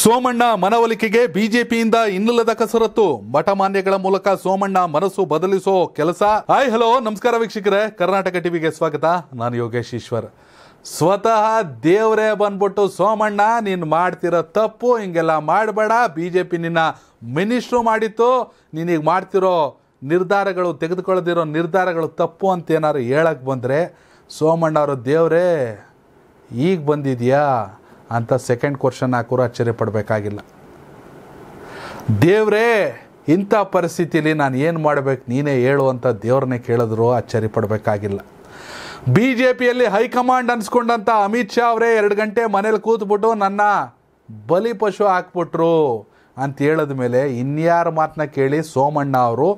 ಸೋಮಣ್ಣ ಮನವೊಲಿಕೆಗೆ ಬಿಜೆಪಿಯಿಂದ ಇನ್ನಿಲ್ಲದ ಕಸರತ್ತು ಮಾನ್ಯಗಳ ಮೂಲಕ ಸೋಮಣ್ಣ ಮನಸ್ಸು ಬದಲಿಸೋ ಕೆಲಸ ಆಯ್ ಹಲೋ ನಮಸ್ಕಾರ ವೀಕ್ಷಕರೇ ಕರ್ನಾಟಕ ಟಿವಿಗೆ ಸ್ವಾಗತ ನಾನು ಯೋಗೇಶ್ ಈಶ್ವರ್ ಸ್ವತಃ ದೇವರೇ ಬಂದ್ಬಿಟ್ಟು ಸೋಮಣ್ಣ ನೀನು ಮಾಡ್ತಿರೋ ತಪ್ಪು ಹಿಂಗೆಲ್ಲ ಮಾಡಬೇಡ ಬಿ ಜೆ ಪಿ ನಿನ್ನ ಮಿನಿಸ್ಟ್ರು ಮಾಡಿತ್ತು ನೀನೀಗ ಮಾಡ್ತಿರೋ ನಿರ್ಧಾರಗಳು ತೆಗೆದುಕೊಳ್ಳದಿರೋ ನಿರ್ಧಾರಗಳು ತಪ್ಪು ಅಂತ ಏನಾದ್ರು ಹೇಳಕ್ಕೆ ಬಂದರೆ ಸೋಮಣ್ಣ ಅವರು ದೇವರೇ ಈಗ ಬಂದಿದೆಯಾ ಅಂತ ಸೆಕೆಂಡ್ ಕ್ವಶನ್ ಹಾಕೋರು ಆಶ್ಚರ್ಯ ಪಡಬೇಕಾಗಿಲ್ಲ ದೇವ್ರೇ ಇಂಥ ಪರಿಸ್ಥಿತಿಯಲ್ಲಿ ನಾನು ಏನು ಮಾಡಬೇಕು ನೀನೇ ಹೇಳು ಅಂತ ದೇವ್ರನ್ನೇ ಕೇಳಿದ್ರು ಆಶ್ಚರ್ಯ ಪಡಬೇಕಾಗಿಲ್ಲ ಬಿ ಜೆ ಪಿಯಲ್ಲಿ ಹೈಕಮಾಂಡ್ ಅನ್ಸ್ಕೊಂಡಂಥ ಅಮಿತ್ ಶಾ ಅವರೇ ಎರಡು ಗಂಟೆ ಮನೇಲಿ ಕೂತ್ಬಿಟ್ಟು ನನ್ನ ಬಲಿ ಪಶು ಹಾಕ್ಬಿಟ್ರು ಅಂತ ಹೇಳಿದ ಮೇಲೆ ಇನ್ಯಾರ ಮಾತನ್ನ ಕೇಳಿ ಸೋಮಣ್ಣ ಅವರು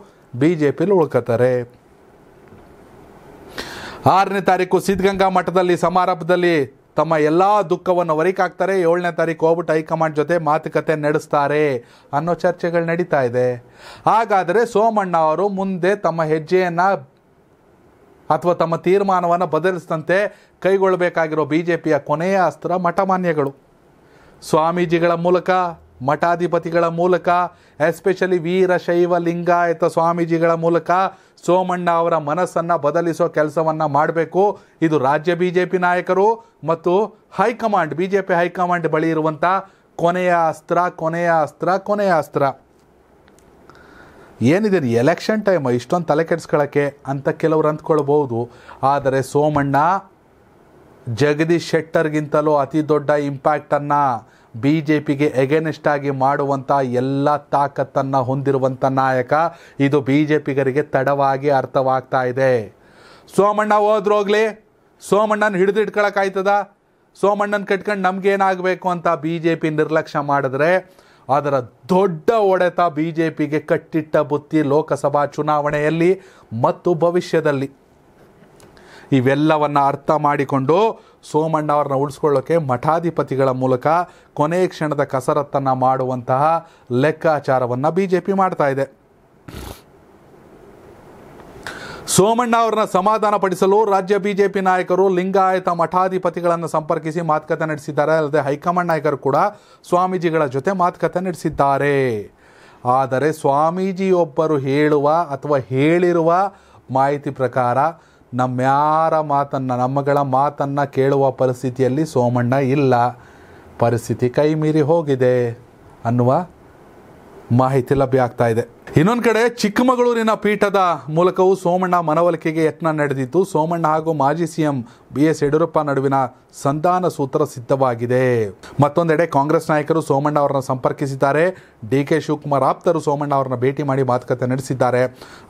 ಬಿ ಜೆ ಪಿಲಿ ಉಳ್ಕೋತಾರೆ ಆರನೇ ತಾರೀಕು ಸಿದ್ಧಗಂಗಾ ಮಠದಲ್ಲಿ ಸಮಾರಂಭದಲ್ಲಿ ತಮ್ಮ ಎಲ್ಲ ದುಃಖವನ್ನು ಹೊರಿಕಾಕ್ತಾರೆ ಏಳನೇ ತಾರೀಕು ಹೋಗ್ಬಿಟ್ಟು ಹೈಕಮಾಂಡ್ ಜೊತೆ ಮಾತುಕತೆ ನಡೆಸ್ತಾರೆ ಅನ್ನೋ ಚರ್ಚೆಗಳು ನಡೀತಾ ಇದೆ ಹಾಗಾದರೆ ಸೋಮಣ್ಣ ಅವರು ಮುಂದೆ ತಮ್ಮ ಹೆಜ್ಜೆಯನ್ನು ಅಥವಾ ತಮ್ಮ ತೀರ್ಮಾನವನ್ನು ಬದಲಿಸಿದಂತೆ ಕೈಗೊಳ್ಳಬೇಕಾಗಿರೋ ಬಿ ಜೆ ಪಿಯ ಕೊನೆಯ ಅಸ್ತ್ರ ಮಠಮಾನ್ಯಗಳು ಸ್ವಾಮೀಜಿಗಳ ಮೂಲಕ ಮಠಾಧಿಪತಿಗಳ ಮೂಲಕ ಎಸ್ಪೆಷಲಿ ವೀರಶೈವ ಲಿಂಗಾಯತ ಸ್ವಾಮೀಜಿಗಳ ಮೂಲಕ ಸೋಮಣ್ಣ ಅವರ ಮನಸ್ಸನ್ನು ಬದಲಿಸೋ ಕೆಲಸವನ್ನು ಮಾಡಬೇಕು ಇದು ರಾಜ್ಯ ಬಿ ಜೆ ಪಿ ನಾಯಕರು ಮತ್ತು high command B J P high command ಬಳಿ ಇರುವಂಥ ಕೊನೆಯ ಅಸ್ತ್ರ ಕೊನೆಯ ಅಸ್ತ್ರ ಕೊನೆಯ ಅಸ್ತ್ರ ಏನಿದೆ ಎಲೆಕ್ಷನ್ ಟೈಮ್ ಇಷ್ಟೊಂದು ತಲೆ ಕೆಡಿಸ್ಕೊಳ್ಳೋಕ್ಕೆ ಅಂತ ಕೆಲವರು ಅಂದ್ಕೊಳ್ಬೋದು ಆದರೆ ಸೋಮಣ್ಣ ಜಗದೀಶ್ ಶೆಟ್ಟರ್ಗಿಂತಲೂ ಅತಿ ದೊಡ್ಡ ಇಂಪ್ಯಾಕ್ಟನ್ನು ಬಿ ಜೆ ಪಿಗೆ ಎಗೇನೆಸ್ಟ್ ಆಗಿ ಮಾಡುವಂಥ ಎಲ್ಲ ತಾಕತ್ತನ್ನು ಹೊಂದಿರುವಂಥ ನಾಯಕ ಇದು ಬಿ ಜೆ ಪಿಗರಿಗೆ ತಡವಾಗಿ ಅರ್ಥವಾಗ್ತಾ ಇದೆ ಸೋಮಣ್ಣ ಹೋದ್ರೋಗ್ಲಿ ಸೋಮಣ್ಣನ ಹಿಡಿದು ಸೋಮಣ್ಣನ ಕಟ್ಕೊಂಡು ಏನಾಗಬೇಕು ಅಂತ ಬಿ ಜೆ ಪಿ ನಿರ್ಲಕ್ಷ್ಯ ಮಾಡಿದ್ರೆ ಅದರ ದೊಡ್ಡ ಒಡೆತ ಬಿ ಜೆ ಪಿಗೆ ಕಟ್ಟಿಟ್ಟ ಬುತ್ತಿ ಲೋಕಸಭಾ ಚುನಾವಣೆಯಲ್ಲಿ ಮತ್ತು ಭವಿಷ್ಯದಲ್ಲಿ ಇವೆಲ್ಲವನ್ನು ಅರ್ಥ ಮಾಡಿಕೊಂಡು ಸೋಮಣ್ಣ ಅವ್ರನ್ನ ಉಳಿಸ್ಕೊಳ್ಳೋಕೆ ಮಠಾಧಿಪತಿಗಳ ಮೂಲಕ ಕೊನೆ ಕ್ಷಣದ ಕಸರತ್ತನ್ನು ಮಾಡುವಂತಹ ಲೆಕ್ಕಾಚಾರವನ್ನು ಬಿ ಜೆ ಪಿ ಮಾಡ್ತಾ ಇದೆ ಸೋಮಣ್ಣ ಅವರನ್ನ ಸಮಾಧಾನಪಡಿಸಲು ರಾಜ್ಯ ಬಿಜೆಪಿ ನಾಯಕರು ಲಿಂಗಾಯತ ಮಠಾಧಿಪತಿಗಳನ್ನು ಸಂಪರ್ಕಿಸಿ ಮಾತುಕತೆ ನಡೆಸಿದ್ದಾರೆ ಅಲ್ಲದೆ ಹೈಕಮಾಂಡ್ ನಾಯಕರು ಕೂಡ ಸ್ವಾಮೀಜಿಗಳ ಜೊತೆ ಮಾತುಕತೆ ನಡೆಸಿದ್ದಾರೆ ಆದರೆ ಸ್ವಾಮೀಜಿಯೊಬ್ಬರು ಹೇಳುವ ಅಥವಾ ಹೇಳಿರುವ ಮಾಹಿತಿ ಪ್ರಕಾರ ನಮ್ಯಾರ ಮಾತನ್ನು ನಮ್ಮಗಳ ಮಾತನ್ನು ಕೇಳುವ ಪರಿಸ್ಥಿತಿಯಲ್ಲಿ ಸೋಮಣ್ಣ ಇಲ್ಲ ಪರಿಸ್ಥಿತಿ ಕೈ ಮೀರಿ ಹೋಗಿದೆ ಅನ್ನುವ ಮಾಹಿತಿ ಲಭ್ಯ ಆಗ್ತಾ ಇನ್ನೊಂದು ಕಡೆ ಚಿಕ್ಕಮಗಳೂರಿನ ಪೀಠದ ಮೂಲಕವೂ ಸೋಮಣ್ಣ ಮನವೊಲಿಕೆಗೆ ಯತ್ನ ನಡೆದಿತ್ತು ಸೋಮಣ್ಣ ಹಾಗೂ ಮಾಜಿ ಸಿಎಂ ಬಿ ಎಸ್ ಯಡಿಯೂರಪ್ಪ ನಡುವಿನ ಸಂಧಾನ ಸೂತ್ರ ಸಿದ್ಧವಾಗಿದೆ ಮತ್ತೊಂದೆಡೆ ಕಾಂಗ್ರೆಸ್ ನಾಯಕರು ಸೋಮಣ್ಣ ಅವರನ್ನು ಸಂಪರ್ಕಿಸಿದ್ದಾರೆ ಡಿ ಕೆ ಶಿವಕುಮಾರ್ ಆಪ್ತರು ಸೋಮಣ್ಣ ಅವರನ್ನ ಭೇಟಿ ಮಾಡಿ ಮಾತುಕತೆ ನಡೆಸಿದ್ದಾರೆ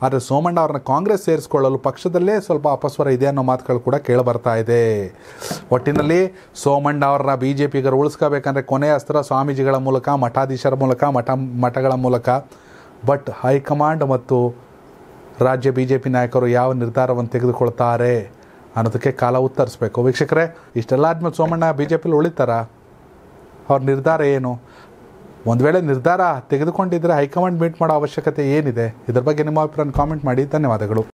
ಆದರೆ ಸೋಮಣ್ಣ ಅವರನ್ನ ಕಾಂಗ್ರೆಸ್ ಸೇರಿಸಿಕೊಳ್ಳಲು ಪಕ್ಷದಲ್ಲೇ ಸ್ವಲ್ಪ ಅಪಸ್ವರ ಇದೆ ಅನ್ನೋ ಮಾತುಗಳು ಕೂಡ ಕೇಳಿಬರ್ತಾ ಇದೆ ಒಟ್ಟಿನಲ್ಲಿ ಸೋಮಣ್ಣ ಅವರನ್ನ ಬಿ ಜೆ ಪಿಗರು ಉಳಿಸ್ಕೋಬೇಕಂದ್ರೆ ಕೊನೆಯ ಅಸ್ತ್ರ ಸ್ವಾಮೀಜಿಗಳ ಮೂಲಕ ಮಠಾಧೀಶರ ಮೂಲಕ ಮಠ ಮಠಗಳ ಮೂಲಕ ಬಟ್ ಹೈಕಮಾಂಡ್ ಮತ್ತು ರಾಜ್ಯ ಬಿ ಜೆ ಪಿ ನಾಯಕರು ಯಾವ ನಿರ್ಧಾರವನ್ನು ತೆಗೆದುಕೊಳ್ತಾರೆ ಅನ್ನೋದಕ್ಕೆ ಕಾಲ ಉತ್ತರಿಸಬೇಕು ವೀಕ್ಷಕರೇ ಇಷ್ಟೆಲ್ಲ ಆದ್ಮೇಲೆ ಸೋಮಣ್ಣ ಬಿ ಜೆ ಪಿಲಿ ಉಳಿತಾರಾ ಅವ್ರ ನಿರ್ಧಾರ ಏನು ಒಂದು ವೇಳೆ ನಿರ್ಧಾರ ತೆಗೆದುಕೊಂಡಿದ್ದರೆ ಹೈಕಮಾಂಡ್ ಮೀಟ್ ಮಾಡೋ ಅವಶ್ಯಕತೆ ಏನಿದೆ ಇದರ ಬಗ್ಗೆ ನಿಮ್ಮ ಅಭಿಪ್ರಾಯ ಕಾಮೆಂಟ್ ಮಾಡಿ ಧನ್ಯವಾದಗಳು